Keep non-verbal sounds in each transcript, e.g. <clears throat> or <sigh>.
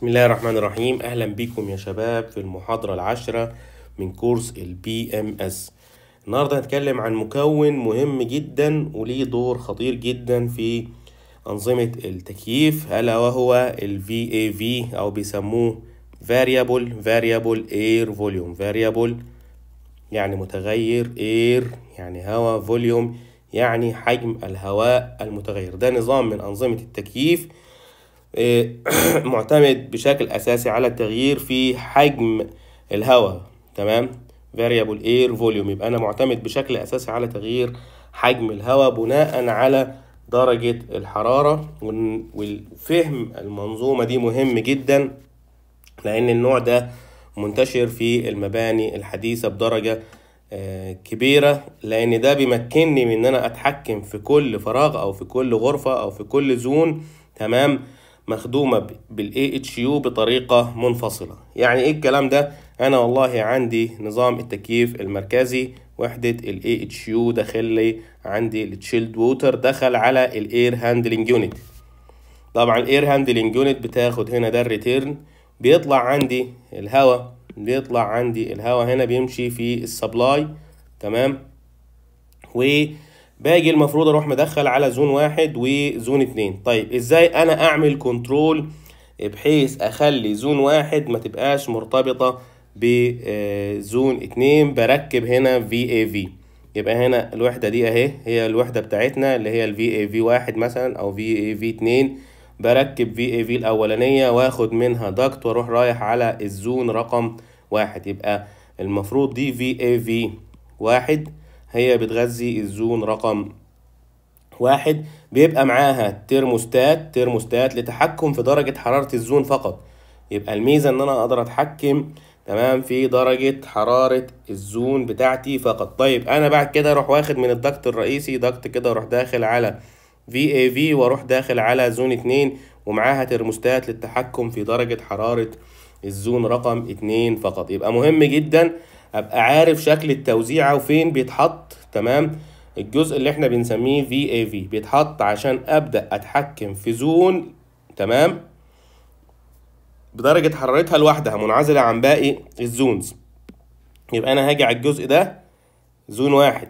بسم الله الرحمن الرحيم اهلا بكم يا شباب في المحاضرة العاشرة من كورس البي ام اس النهاردة هنتكلم عن مكون مهم جدا وليه دور خطير جدا في أنظمة التكييف ألا وهو ال VAV أو بيسموه Variable Variable Air Volume Variable يعني متغير Air يعني هواء Volume يعني حجم الهواء المتغير ده نظام من أنظمة التكييف إيه، <clears throat> معتمد بشكل أساسي على التغيير في حجم الهواء تمام variable air volume يبقى أنا معتمد بشكل أساسي على تغيير حجم الهواء بناء على درجة الحرارة والفهم المنظومة دي مهم جدا لأن النوع ده منتشر في المباني الحديثة بدرجة آه، كبيرة لأن ده بيمكنني من إن أنا أتحكم في كل فراغ أو في كل غرفة أو في كل زون تمام مخدومة بالاي اتش يو بطريقة منفصلة يعني ايه الكلام ده انا والله عندي نظام التكييف المركزي وحدة الاي اتش يو داخل لي عندي التشيلد ووتر دخل على الاير هاندلنج يونت طبعا الاير هاندلنج يونت بتاخد هنا ده الريتيرن بيطلع عندي الهواء بيطلع عندي الهواء هنا بيمشي في السبلاي تمام و باجي المفروض اروح مدخل على زون واحد وزون اتنين طيب ازاي انا اعمل كنترول بحيث اخلي زون واحد ما تبقاش مرتبطة بزون آه، اتنين بركب هنا في اي في يبقى هنا الوحدة دي اهي هي الوحدة بتاعتنا اللي هي الفي اي في واحد مثلا او في اي في اتنين بركب في اي في الاولانية واخد منها دكت واروح رايح على الزون رقم واحد يبقى المفروض دي في اي في واحد هي بتغذي الزون رقم واحد بيبقى معاها ترموستات ترموستات لتحكم في درجة حرارة الزون فقط يبقى الميزة ان انا اقدر اتحكم تمام في درجة حرارة الزون بتاعتي فقط طيب انا بعد كده اروح واخد من الضغط الرئيسي ضغط كده اروح داخل على في اي في واروح داخل على زون اتنين ومعاها ترموستات للتحكم في درجة حرارة الزون رقم اتنين فقط يبقى مهم جدا ابقى عارف شكل التوزيعه وفين بيتحط تمام الجزء اللي احنا بنسميه في اي في بيتحط عشان ابدا اتحكم في زون تمام بدرجه حرارتها لوحدها منعزله عن باقي الزونز يبقى انا هاجي على الجزء ده زون واحد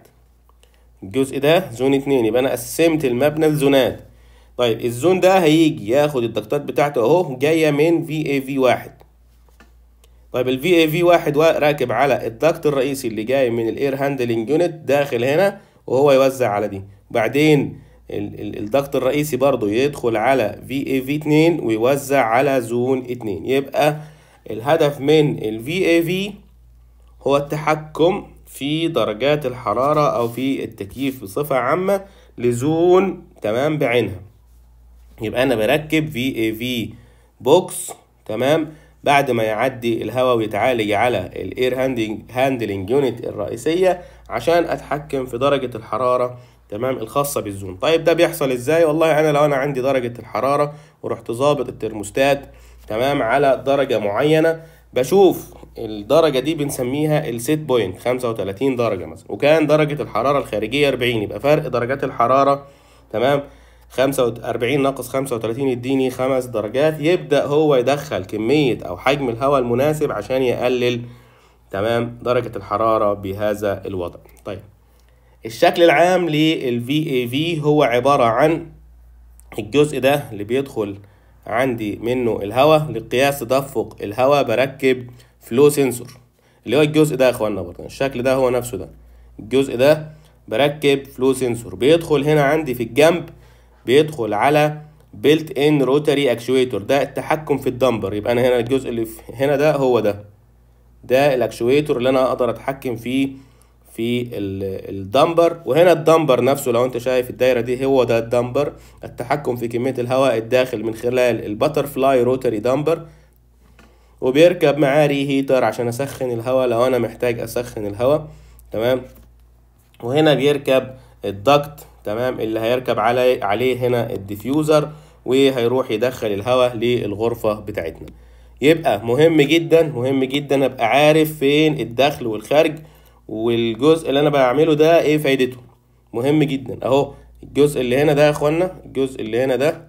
الجزء ده زون اتنين يبقى انا قسمت المبنى لزونات طيب الزون ده هيجي ياخد الضغطات بتاعته اهو جايه من في اي في واحد طيب الفي اي في واحد راكب على الضغط الرئيسي اللي جاي من الاير هاندلنج يونت داخل هنا وهو يوزع على دي بعدين الضغط الرئيسي برضه يدخل على في اي في 2 ويوزع على زون 2 يبقى الهدف من الفي اي في هو التحكم في درجات الحرارة أو في التكييف بصفة عامة لزون تمام بعينها يبقى أنا بركب في اي في بوكس تمام بعد ما يعدي الهواء ويتعالج على الاير هاندلنج يونت الرئيسيه عشان اتحكم في درجه الحراره تمام الخاصه بالزون طيب ده بيحصل ازاي والله انا لو انا عندي درجه الحراره ورحت ظابط الترموستات تمام على درجه معينه بشوف الدرجة دي بنسميها السيت بوينت 35 درجة مثلا وكان درجة الحرارة الخارجية 40 يبقى فرق درجات الحرارة تمام 45 ناقص 35 يديني خمس درجات يبدأ هو يدخل كمية أو حجم الهواء المناسب عشان يقلل تمام درجة الحرارة بهذا الوضع طيب الشكل العام VAV هو عبارة عن الجزء ده اللي بيدخل عندي منه الهواء لقياس تدفق الهواء بركب فلو سنسور اللي هو الجزء ده يا اخوانا برضه الشكل ده هو نفسه ده الجزء ده بركب فلو سنسور بيدخل هنا عندي في الجنب بيدخل على بيلت ان روتري اكشويتر ده التحكم في الدمبر يبقى انا هنا الجزء اللي هنا ده هو ده ده الاكشويتر اللي انا اقدر اتحكم فيه في الدمبر وهنا الدمبر نفسه لو انت شايف الدايره دي هو ده الدمبر التحكم في كميه الهواء الداخل من خلال البترفلاي روتري دمبر وبيركب معاه ري هيتر عشان اسخن الهواء لو انا محتاج اسخن الهواء تمام وهنا بيركب الدكت تمام اللي هيركب علي عليه هنا الديفيوزر وهيروح يدخل الهواء للغرفة بتاعتنا يبقى مهم جدا مهم جدا ابقى عارف فين الدخل والخارج والجزء اللي انا بعمله ده ايه فايدته مهم جدا اهو الجزء اللي هنا ده يا اخوانا الجزء اللي هنا ده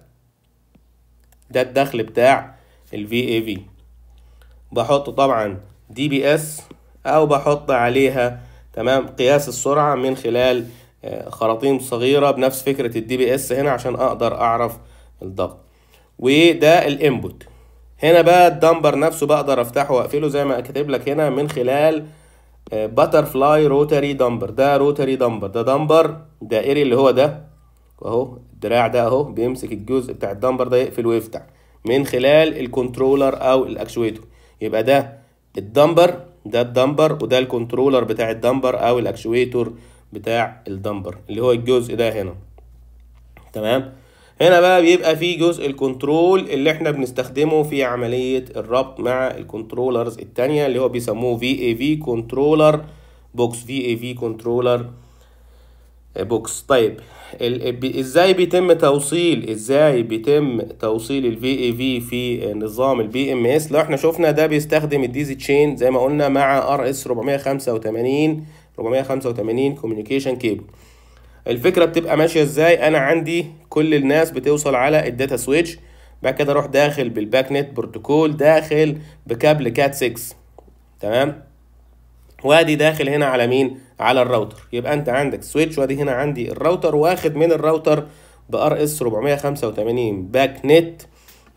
ده الدخل بتاع الفي اي في بحط طبعا دي بي اس او بحط عليها تمام قياس السرعة من خلال خراطيم صغيره بنفس فكره الدي بي اس هنا عشان اقدر اعرف الضغط وده الانبوت هنا بقى الدمبر نفسه بقدر افتحه واقفله زي ما كاتب لك هنا من خلال باتر فلاي روتري دمبر ده روتري دمبر ده دمبر دائري اللي هو ده اهو الدراع ده اهو بيمسك الجزء بتاع الدمبر ده يقفل ويفتح من خلال الكنترولر او الاكشويتور يبقى ده الدمبر ده الدمبر وده الكنترولر بتاع الدمبر او الاكشويتور بتاع الدمبر اللي هو الجزء ده هنا تمام هنا بقى بيبقى في جزء الكنترول اللي احنا بنستخدمه في عملية الربط مع الكنترولرز التانية اللي هو بيسموه في اي في كنترولر بوكس في اي في كنترولر بوكس طيب ازاي بيتم توصيل ازاي بيتم توصيل ال اي في في نظام البي ام اس لو احنا شفنا ده بيستخدم الديزي تشين زي ما قلنا مع ار اس 485 485 كوميونيكيشن كيبل الفكره بتبقى ماشيه ازاي انا عندي كل الناس بتوصل على الداتا سويتش بعد كده اروح داخل بالباك نت بروتوكول داخل بكابل كات 6 تمام وادي داخل هنا على مين على الراوتر يبقى انت عندك سويتش وادي هنا عندي الراوتر واخد من الراوتر بار اس 485 باك نت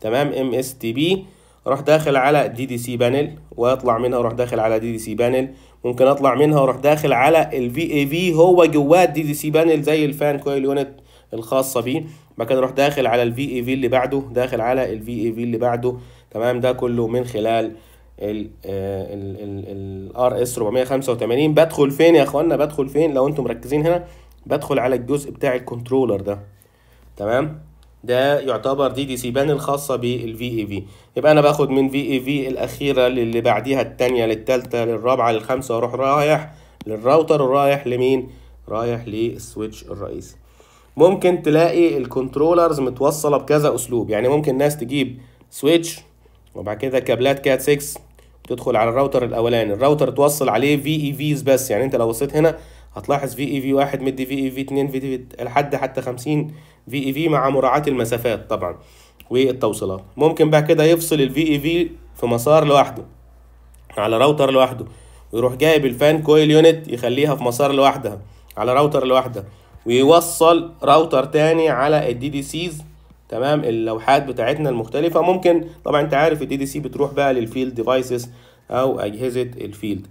تمام ام اس تي بي اروح داخل على دي دي سي بانل واطلع منها اروح داخل على دي دي سي بانل ممكن اطلع منها واروح داخل على الفي اي في هو جواه الدي دي سي بانل زي الفان كويل يونت الخاصه بيه بعد كده اروح داخل على الفي اي في اللي بعده داخل على الفي اي في اللي بعده تمام ده كله من خلال الار اس 485 بدخل فين يا اخوانا بدخل فين لو انتم مركزين هنا بدخل على الجزء بتاع الكنترولر ده تمام ده يعتبر دي دي سي بان الخاصه بالفي اي في يبقى انا باخد من في اي في الاخيره للي بعديها الثانيه للثالثه للرابعه للخامسه واروح رايح للراوتر ورايح لمين رايح للسويتش الرئيسي ممكن تلاقي الكنترولرز متوصله بكذا اسلوب يعني ممكن ناس تجيب سويتش وبعد كده كابلات كات 6 تدخل على الراوتر الاولاني الراوتر توصل عليه في اي فيز بس يعني انت لو بصيت هنا هتلاحظ في اي في 1 مدي في اي في 2 في لحد حتى 50 في اي في مع مراعاه المسافات طبعا والتوصيلات ممكن بعد كده يفصل الفي اي في e في مسار لوحده على راوتر لوحده ويروح جايب الفان كويل يونت يخليها في مسار لوحدها على راوتر لوحدها ويوصل راوتر تاني على الدي دي سيز تمام اللوحات بتاعتنا المختلفة ممكن طبعا انت عارف الدي دي سي بتروح بقى للفيلد ديفايسز او اجهزة الفيلد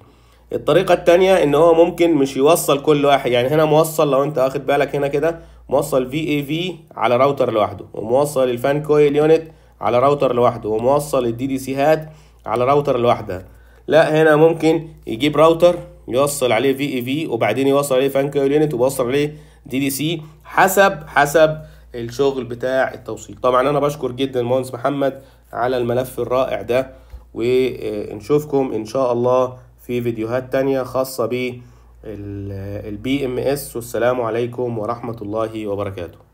الطريقة التانية ان هو ممكن مش يوصل كل واحد يعني هنا موصل لو انت واخد بالك هنا كده موصل في اي في على راوتر لوحده وموصل الفان كويل يونت على راوتر لوحده وموصل الدي دي سي هات على راوتر لوحده لا هنا ممكن يجيب راوتر يوصل عليه في اي في وبعدين يوصل عليه فان كويل يونت ويوصل عليه دي دي سي حسب حسب الشغل بتاع التوصيل طبعا انا بشكر جدا المهندس محمد على الملف الرائع ده ونشوفكم ان شاء الله في فيديوهات تانية خاصة بيه البي ام اس والسلام عليكم ورحمه الله وبركاته